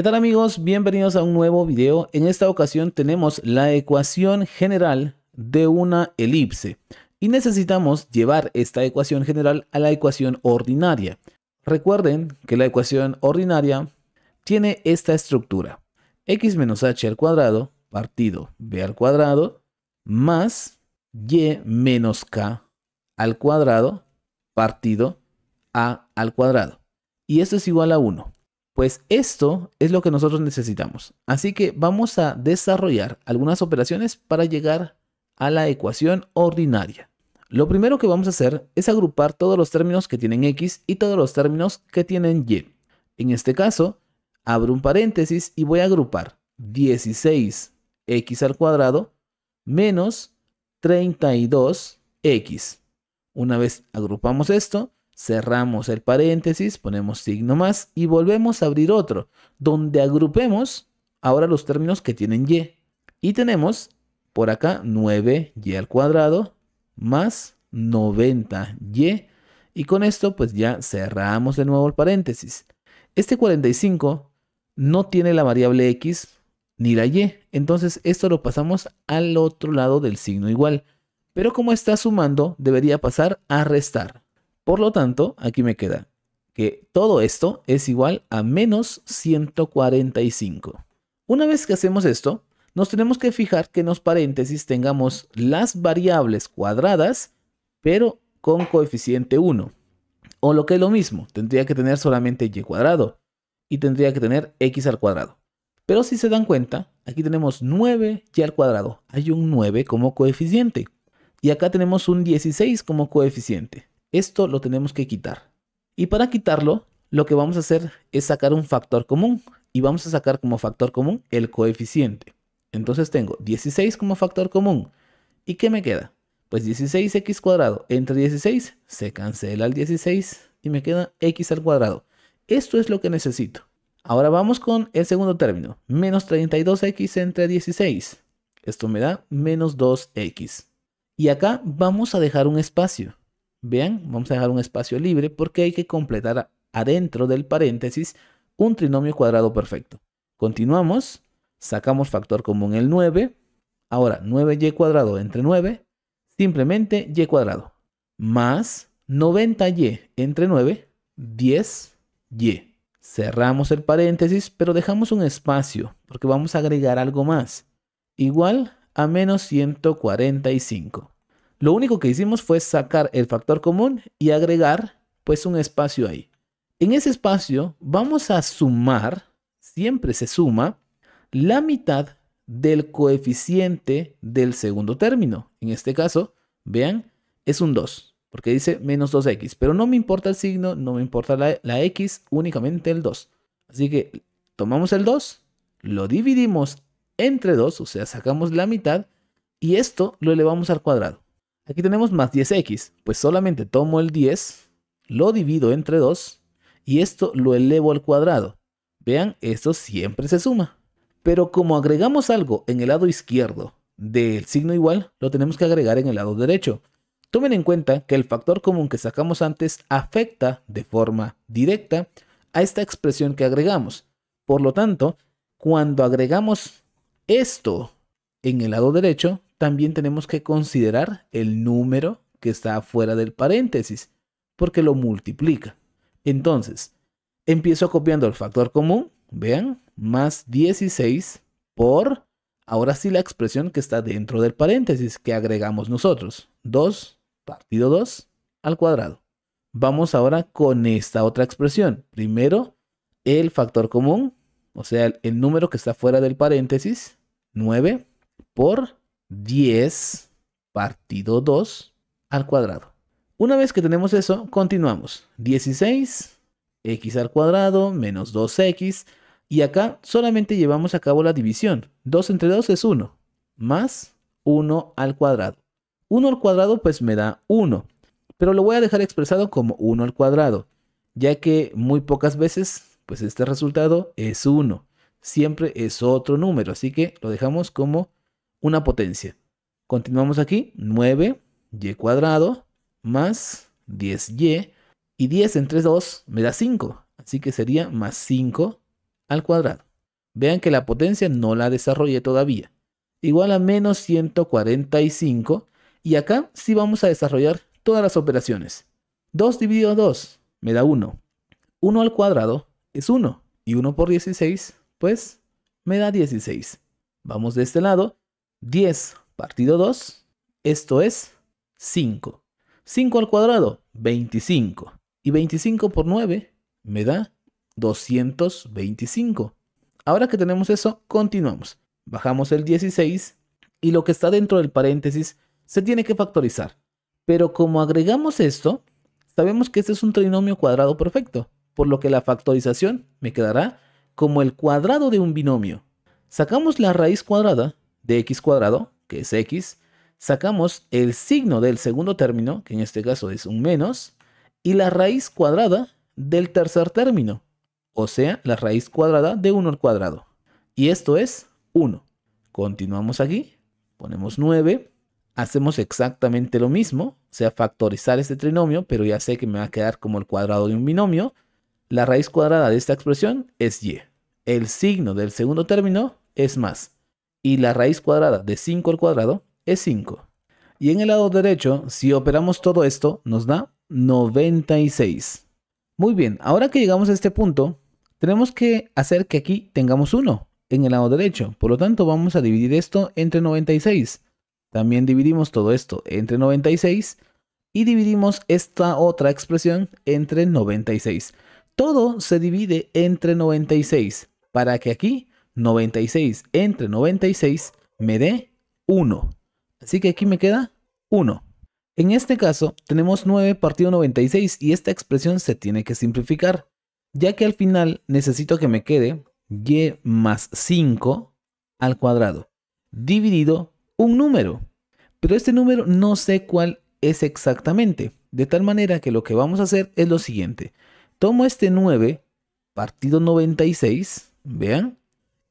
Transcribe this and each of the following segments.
¿Qué tal amigos? Bienvenidos a un nuevo video. En esta ocasión tenemos la ecuación general de una elipse y necesitamos llevar esta ecuación general a la ecuación ordinaria. Recuerden que la ecuación ordinaria tiene esta estructura. x menos h al cuadrado partido b al cuadrado más y menos k al cuadrado partido a al cuadrado. Y esto es igual a 1. Pues esto es lo que nosotros necesitamos. Así que vamos a desarrollar algunas operaciones para llegar a la ecuación ordinaria. Lo primero que vamos a hacer es agrupar todos los términos que tienen x y todos los términos que tienen y. En este caso, abro un paréntesis y voy a agrupar 16x al cuadrado menos 32x. Una vez agrupamos esto, cerramos el paréntesis, ponemos signo más y volvemos a abrir otro, donde agrupemos ahora los términos que tienen y. Y tenemos por acá 9y al cuadrado más 90y. Y con esto pues ya cerramos de nuevo el paréntesis. Este 45 no tiene la variable x ni la y. Entonces esto lo pasamos al otro lado del signo igual. Pero como está sumando, debería pasar a restar. Por lo tanto, aquí me queda que todo esto es igual a menos 145. Una vez que hacemos esto, nos tenemos que fijar que en los paréntesis tengamos las variables cuadradas, pero con coeficiente 1. O lo que es lo mismo, tendría que tener solamente y cuadrado y tendría que tener x al cuadrado. Pero si se dan cuenta, aquí tenemos 9y al cuadrado. Hay un 9 como coeficiente. Y acá tenemos un 16 como coeficiente. Esto lo tenemos que quitar. Y para quitarlo, lo que vamos a hacer es sacar un factor común. Y vamos a sacar como factor común el coeficiente. Entonces tengo 16 como factor común. ¿Y qué me queda? Pues 16x cuadrado entre 16 se cancela el 16 y me queda x al cuadrado. Esto es lo que necesito. Ahora vamos con el segundo término. Menos 32x entre 16. Esto me da menos 2x. Y acá vamos a dejar un espacio. Bien, vamos a dejar un espacio libre porque hay que completar adentro del paréntesis un trinomio cuadrado perfecto. Continuamos, sacamos factor común el 9. Ahora, 9y cuadrado entre 9, simplemente y cuadrado. Más 90y entre 9, 10y. Cerramos el paréntesis, pero dejamos un espacio porque vamos a agregar algo más. Igual a menos 145. Lo único que hicimos fue sacar el factor común y agregar pues un espacio ahí. En ese espacio vamos a sumar, siempre se suma, la mitad del coeficiente del segundo término. En este caso, vean, es un 2, porque dice menos 2x, pero no me importa el signo, no me importa la, la x, únicamente el 2. Así que tomamos el 2, lo dividimos entre 2, o sea, sacamos la mitad, y esto lo elevamos al cuadrado. Aquí tenemos más 10x, pues solamente tomo el 10, lo divido entre 2 y esto lo elevo al cuadrado. Vean, esto siempre se suma. Pero como agregamos algo en el lado izquierdo del signo igual, lo tenemos que agregar en el lado derecho. Tomen en cuenta que el factor común que sacamos antes afecta de forma directa a esta expresión que agregamos. Por lo tanto, cuando agregamos esto en el lado derecho, también tenemos que considerar el número que está fuera del paréntesis, porque lo multiplica. Entonces, empiezo copiando el factor común, vean, más 16 por, ahora sí la expresión que está dentro del paréntesis que agregamos nosotros, 2 partido 2 al cuadrado. Vamos ahora con esta otra expresión. Primero, el factor común, o sea, el, número que está fuera del paréntesis, 9 por 10 partido 2 al cuadrado. Una vez que tenemos eso, continuamos. 16, x al cuadrado menos 2x. Y acá solamente llevamos a cabo la división. 2 entre 2 es 1, más 1 al cuadrado. 1 al cuadrado pues me da 1, pero lo voy a dejar expresado como 1 al cuadrado, ya que muy pocas veces pues este resultado es 1. Siempre es otro número, así que lo dejamos como una potencia. Continuamos aquí, 9y cuadrado más 10y y 10 entre 2 me da 5, así que sería más 5 al cuadrado. Vean que la potencia no la desarrollé todavía. Igual a menos 145 y acá sí vamos a desarrollar todas las operaciones. 2 dividido 2 me da 1. 1 al cuadrado es 1 y 1 por 16 pues me da 16. Vamos de este lado 10 partido 2, esto es 5. 5 al cuadrado, 25. Y 25 por 9 me da 225. Ahora que tenemos eso, continuamos. Bajamos el 16 y lo que está dentro del paréntesis se tiene que factorizar. Pero como agregamos esto, sabemos que este es un trinomio cuadrado perfecto, por lo que la factorización me quedará como el cuadrado de un binomio. Sacamos la raíz cuadrada de x cuadrado, que es x, sacamos el signo del segundo término, que en este caso es un menos, y la raíz cuadrada del tercer término, o sea, la raíz cuadrada de 1 al cuadrado. Y esto es 1. Continuamos aquí, ponemos 9, hacemos exactamente lo mismo, o sea, factorizar este trinomio, pero ya sé que me va a quedar como el cuadrado de un binomio. La raíz cuadrada de esta expresión es y. El signo del segundo término es más y la raíz cuadrada de 5 al cuadrado es 5. Y en el lado derecho, si operamos todo esto, nos da 96. Muy bien, ahora que llegamos a este punto, tenemos que hacer que aquí tengamos 1 en el lado derecho. Por lo tanto, vamos a dividir esto entre 96. También dividimos todo esto entre 96 y dividimos esta otra expresión entre 96. Todo se divide entre 96 para que aquí 96 entre 96 me dé 1. Así que aquí me queda 1. En este caso, tenemos 9 partido 96 y esta expresión se tiene que simplificar, ya que al final necesito que me quede y más 5 al cuadrado, dividido un número. Pero este número no sé cuál es exactamente, de tal manera que lo que vamos a hacer es lo siguiente. Tomo este 9 partido 96, vean,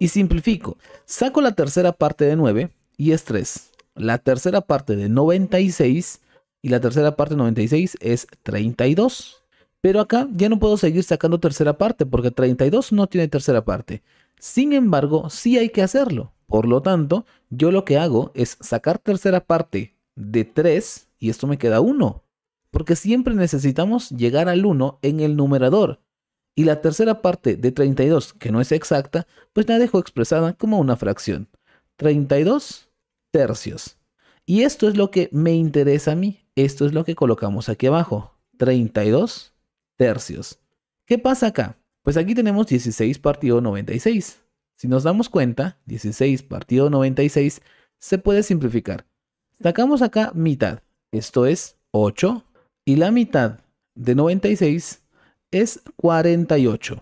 y simplifico. Saco la tercera parte de 9 y es 3. La tercera parte de 96 y la tercera parte de 96 es 32. Pero acá ya no puedo seguir sacando tercera parte porque 32 no tiene tercera parte. Sin embargo, sí hay que hacerlo. Por lo tanto, yo lo que hago es sacar tercera parte de 3 y esto me queda 1. Porque siempre necesitamos llegar al 1 en el numerador y la tercera parte de 32, que no es exacta, pues la dejo expresada como una fracción. 32 tercios. Y esto es lo que me interesa a mí. Esto es lo que colocamos aquí abajo. 32 tercios. ¿Qué pasa acá? Pues aquí tenemos 16 partido 96. Si nos damos cuenta, 16 partido 96 se puede simplificar. Sacamos acá mitad, esto es 8, y la mitad de 96 es 48.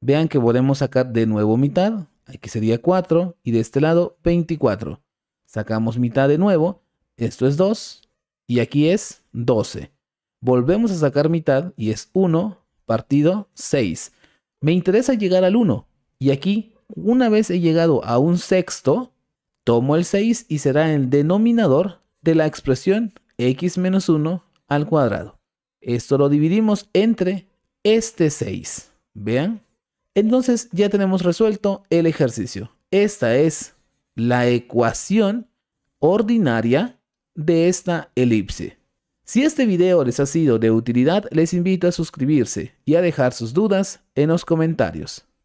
Vean que podemos sacar de nuevo mitad, aquí sería 4 y de este lado 24. Sacamos mitad de nuevo, esto es 2 y aquí es 12. Volvemos a sacar mitad y es 1 partido 6. Me interesa llegar al 1 y aquí una vez he llegado a un sexto, tomo el 6 y será el denominador de la expresión x menos 1 al cuadrado. Esto lo dividimos entre este 6. ¿Vean? Entonces ya tenemos resuelto el ejercicio. Esta es la ecuación ordinaria de esta elipse. Si este video les ha sido de utilidad, les invito a suscribirse y a dejar sus dudas en los comentarios.